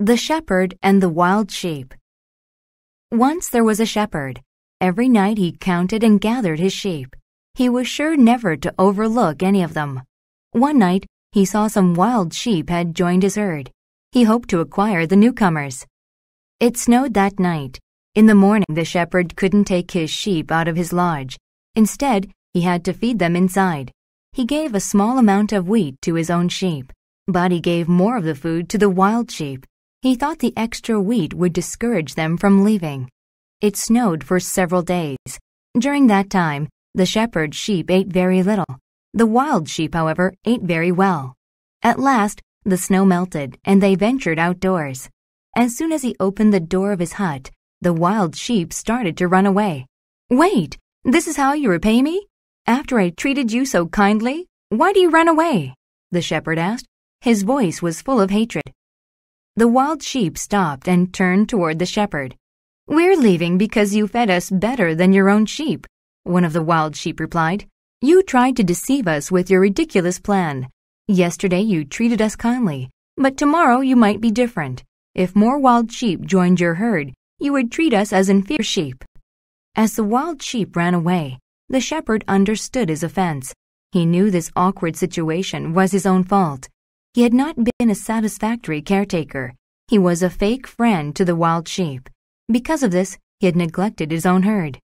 The Shepherd and the Wild Sheep. Once there was a shepherd. Every night he counted and gathered his sheep. He was sure never to overlook any of them. One night, he saw some wild sheep had joined his herd. He hoped to acquire the newcomers. It snowed that night. In the morning, the shepherd couldn't take his sheep out of his lodge. Instead, he had to feed them inside. He gave a small amount of wheat to his own sheep, but he gave more of the food to the wild sheep he thought the extra wheat would discourage them from leaving. It snowed for several days. During that time, the shepherd's sheep ate very little. The wild sheep, however, ate very well. At last, the snow melted, and they ventured outdoors. As soon as he opened the door of his hut, the wild sheep started to run away. Wait, this is how you repay me? After I treated you so kindly, why do you run away? The shepherd asked. His voice was full of hatred. The wild sheep stopped and turned toward the shepherd. We're leaving because you fed us better than your own sheep, one of the wild sheep replied. You tried to deceive us with your ridiculous plan. Yesterday you treated us kindly, but tomorrow you might be different. If more wild sheep joined your herd, you would treat us as inferior sheep. As the wild sheep ran away, the shepherd understood his offense. He knew this awkward situation was his own fault. He had not been a satisfactory caretaker. He was a fake friend to the wild sheep. Because of this, he had neglected his own herd.